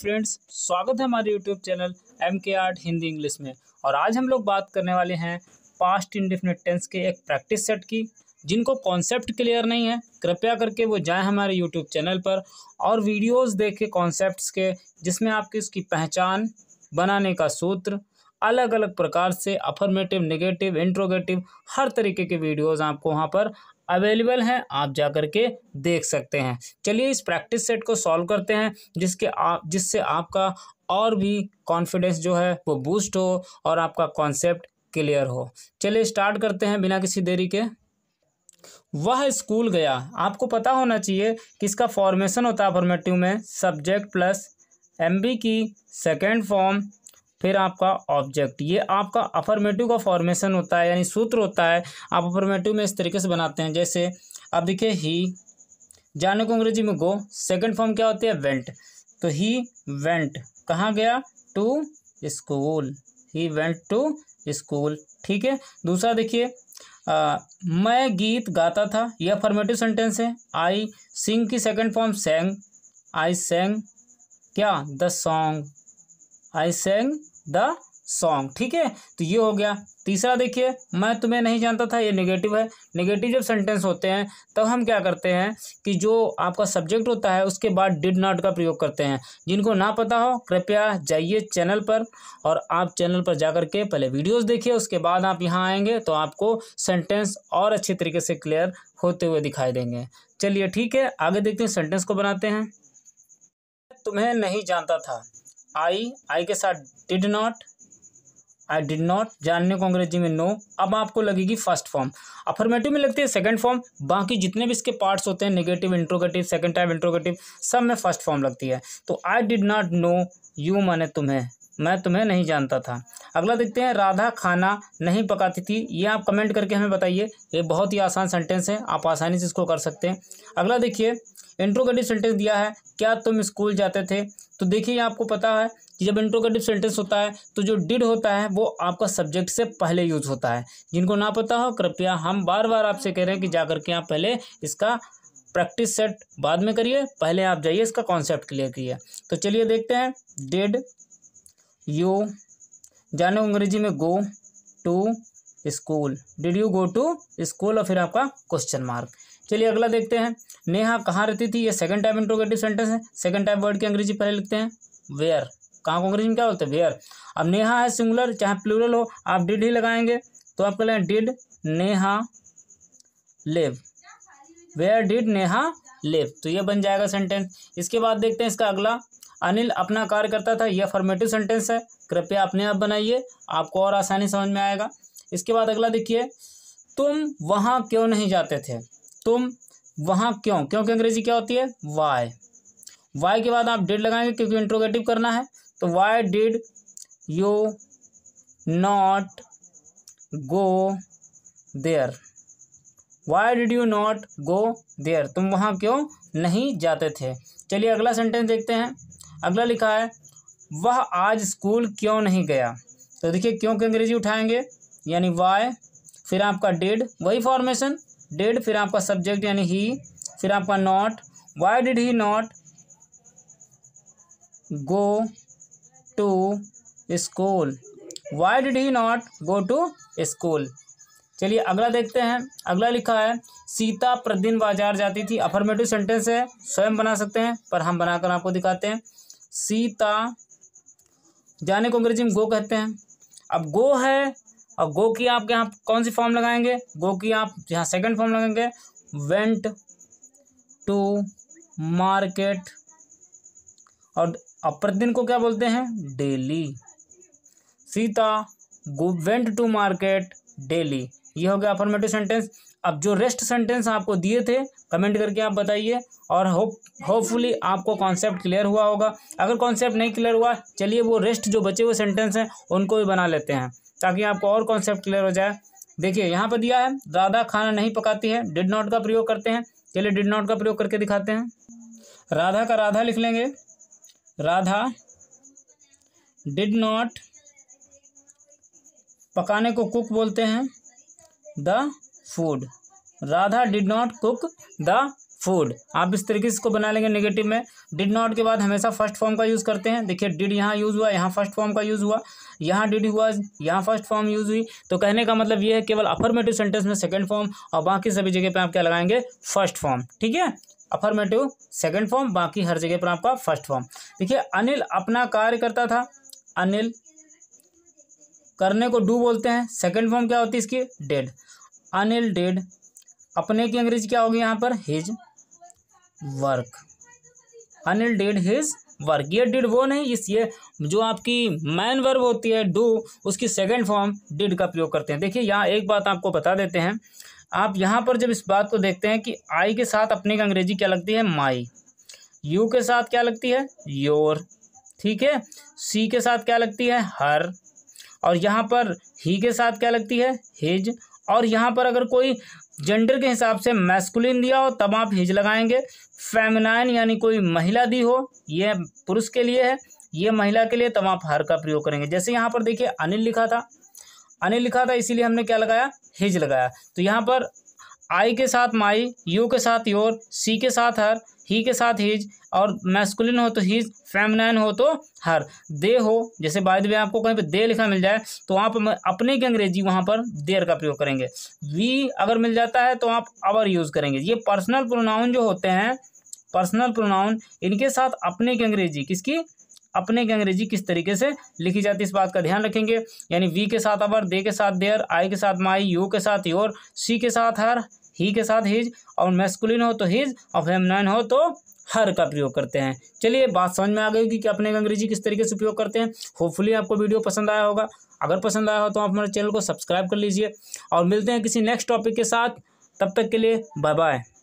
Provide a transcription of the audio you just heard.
friends स्वागत है हमारे YouTube channel M K art Hindi English में और आज हम लोग बात करने वाले हैं पास्ट इंडिफिनिट टेंस के एक प्रैक्टिस सेट की जिनको कॉन्सेप्ट क्लियर नहीं है कृपया करके वो जाएं हमारे यूट्यूब चैनल पर और वीडियोस देखें कॉन्सेप्ट के जिसमें आपकी उसकी पहचान बनाने का सूत्र अलग अलग प्रकार से अफर्मेटिव नेगेटिव इंट्रोगेटिव हर तरीके के वीडियोज़ आपको वहाँ पर अवेलेबल हैं आप जा कर के देख सकते हैं चलिए इस प्रैक्टिस सेट को सॉल्व करते हैं जिसके आप जिससे आपका और भी कॉन्फिडेंस जो है वो बूस्ट हो और आपका कॉन्सेप्ट क्लियर हो चलिए स्टार्ट करते हैं बिना किसी देरी के वह स्कूल गया आपको पता होना चाहिए कि इसका फॉर्मेशन होता है फॉर्मेटिव में सब्जेक्ट प्लस एम बी की सेकेंड फॉर्म फिर आपका ऑब्जेक्ट ये आपका अफर्मेटिव का फॉर्मेशन होता है यानी सूत्र होता है आप अफर्मेटिव में इस तरीके से बनाते हैं जैसे अब देखिए ही जाने को अंग्रेजी में गो सेकंड फॉर्म क्या होती है वेंट तो ही वेंट कहाँ गया to school he went to school ठीक है दूसरा देखिए मैं गीत गाता था यह अफर्मेटिव सेंटेंस है आई सिंग की सेकंड फॉर्म सेंग आई सेंग क्या the song I sang the song ठीक है तो ये हो गया तीसरा देखिए मैं तुम्हें नहीं जानता था ये नेगेटिव है नेगेटिव जब सेंटेंस होते हैं तब हम क्या करते हैं कि जो आपका सब्जेक्ट होता है उसके बाद डिड नॉट का प्रयोग करते हैं जिनको ना पता हो कृपया जाइए चैनल पर और आप चैनल पर जा के पहले वीडियोस देखिए उसके बाद आप यहाँ आएंगे तो आपको सेंटेंस और अच्छे तरीके से क्लियर होते हुए दिखाई देंगे चलिए ठीक है आगे देखते हैं सेंटेंस को बनाते हैं तुम्हें नहीं जानता था आई आई के साथ did not I did not जानने को अंग्रेजी में नो अब आपको लगेगी फर्स्ट फॉर्म अफर्मेटिव में लगती है सेकंड फॉर्म बाकी जितने भी इसके पार्ट्स होते हैं negative interrogative second time interrogative सब में फर्स्ट फॉर्म लगती है तो I did not know you माने तुम्हें मैं तुम्हें नहीं जानता था अगला देखते हैं राधा खाना नहीं पकाती थी ये आप कमेंट करके हमें बताइए ये बहुत ही आसान सेंटेंस है आप आसानी से इसको कर सकते हैं अगला देखिए इंट्रोगेटिव सेंटेंस दिया है क्या तुम स्कूल जाते थे तो देखिए आपको पता है कि जब इंट्रोगेटिव सेंटेंस होता है तो जो डिड होता है वो आपका सब्जेक्ट से पहले यूज होता है जिनको ना पता हो कृपया हम बार बार आपसे कह रहे हैं कि जा करके आप पहले इसका प्रैक्टिस सेट बाद में करिए पहले आप जाइए इसका कॉन्सेप्ट क्लियर करिए तो चलिए देखते हैं डिड यू जाने अंग्रेजी में go to school did you go to school और फिर आपका क्वेश्चन मार्क चलिए अगला देखते हैं नेहा कहाँ रहती थी ये सेकंड टाइप इंट्रोगेटिव सेंटेंस है सेकंड टाइप वर्ड की अंग्रेजी पहले लिखते हैं वेयर कहाँ को अंग्रेजी में क्या बोलते हैं वेयर अब नेहा है सिंगुलर चाहे प्लूरल हो आप डिड ही लगाएंगे तो आप कहें did Neha live where did Neha live तो ये बन जाएगा सेंटेंस इसके बाद देखते हैं इसका अगला अनिल अपना कार्य करता था यह फॉर्मेटिव सेंटेंस है कृपया अपने आप बनाइए आपको और आसानी समझ में आएगा इसके बाद अगला देखिए तुम वहाँ क्यों नहीं जाते थे तुम वहां क्यों क्योंकि अंग्रेजी क्या होती है वाई वाई के बाद आप डेड लगाएंगे क्योंकि इंट्रोगेटिव करना है तो why did you not go there why did you not go there तुम वहाँ क्यों नहीं जाते थे चलिए अगला सेंटेंस देखते हैं अगला लिखा है वह आज स्कूल क्यों नहीं गया तो देखिए क्यों के अंग्रेजी उठाएंगे यानी वाई फिर आपका डेड वही फॉर्मेशन डेड फिर आपका सब्जेक्ट यानी ही फिर आपका not why did he not go to school why did he not go to school चलिए अगला देखते हैं अगला लिखा है सीता प्रतिदिन बाजार जाती थी अफर्मेटिव सेंटेंस है स्वयं बना सकते हैं पर हम बनाकर आपको दिखाते हैं सीता जाने को अंग्रेजी में गो कहते हैं अब गो है और गो की आपके यहाँ कौन सी फॉर्म लगाएंगे गो की आप यहाँ सेकंड फॉर्म लगाएंगे वेंट टू मार्केट और प्रतिदिन को क्या बोलते हैं daily Sita go went to market daily ये हो गया अफर्मेटिव सेंटेंस अब जो रेस्ट सेंटेंस आपको दिए थे कमेंट करके आप बताइए और होप होपफुली आपको कॉन्सेप्ट क्लियर हुआ होगा अगर कॉन्सेप्ट नहीं क्लियर हुआ चलिए वो रेस्ट जो बचे हुए सेंटेंस हैं उनको भी बना लेते हैं ताकि आपको और कॉन्सेप्ट क्लियर हो जाए देखिए यहाँ पर दिया है राधा खाना नहीं पकाती है डिड नॉट का प्रयोग करते हैं चलिए डिड नॉट का प्रयोग करके दिखाते हैं राधा का राधा लिख लेंगे राधा डिड नॉट पकाने को कुक बोलते हैं the food Radha did not cook the food आप इस तरीके से इसको बना लेंगे नेगेटिव में डिड नॉट के बाद हमेशा फर्स्ट फॉर्म का यूज़ करते हैं देखिए डिड यहाँ यूज़ हुआ यहाँ फर्स्ट फॉर्म का यूज़ हुआ यहाँ डिड हुआ यहाँ फर्स्ट फॉर्म यूज़ हुई तो कहने का मतलब ये है केवल अफर्मेटिव सेंटेंस में सेकेंड फॉर्म और बाकी सभी जगह पर आप क्या लगाएंगे फर्स्ट फॉर्म ठीक है अफर्मेटिव सेकेंड फॉर्म बाकी हर जगह पर आपका फर्स्ट फॉर्म देखिए अनिल अपना कार्य करता था अनिल करने को डू बोलते हैं सेकेंड फॉर्म क्या होती है इसकी डेड अनिल डेड अपने की अंग्रेजी क्या होगी यहाँ पर his work Anil did his work ये डिड वो नहीं इस ये जो आपकी मैन वर्ब होती है डू उसकी सेकेंड फॉर्म डिड का प्रयोग करते हैं देखिए यहाँ एक बात आपको बता देते हैं आप यहाँ पर जब इस बात को देखते हैं कि आई के साथ अपने की अंग्रेजी क्या लगती है माई यू के साथ क्या लगती है योर ठीक है सी के साथ क्या लगती है हर और यहाँ पर ही के साथ क्या लगती है हिज और यहाँ पर अगर कोई जेंडर के हिसाब से मैस्कुलिन दिया हो तब आप हिज लगाएंगे फेमिनाइन यानी कोई महिला दी हो ये पुरुष के लिए है ये महिला के लिए तब आप हर का प्रयोग करेंगे जैसे यहाँ पर देखिए अनिल लिखा था अनिल लिखा था इसीलिए हमने क्या लगाया हिज लगाया तो यहाँ पर आई के साथ माई यू के साथ योर सी के साथ हर ही के साथ हिज और मैस्कुलिन हो तो हिज फेमनाइन हो तो हर दे हो जैसे बाय द वे आपको कहीं पे दे लिखा मिल जाए तो आप अपने की अंग्रेजी वहाँ पर देर का प्रयोग करेंगे वी अगर मिल जाता है तो आप अवर यूज़ करेंगे ये पर्सनल प्रोनाउन जो होते हैं पर्सनल प्रोनाउन इनके साथ अपने की अंग्रेजी किसकी अपने की अंग्रेजी किस तरीके से लिखी जाती है इस बात का ध्यान रखेंगे यानी वी के साथ अवर दे के साथ देयर आई के साथ माई यू के साथ योर सी के साथ हर ही के साथ हिज और मैस्कुलिन हो तो हिज और फेमनाइन हो तो हर का प्रयोग करते हैं चलिए बात समझ में आ गई कि, कि अपने अंग्रेजी किस तरीके से उपयोग करते हैं होपफुली आपको वीडियो पसंद आया होगा अगर पसंद आया हो तो आप हमारे चैनल को सब्सक्राइब कर लीजिए और मिलते हैं किसी नेक्स्ट टॉपिक के साथ तब तक के लिए बाय बाय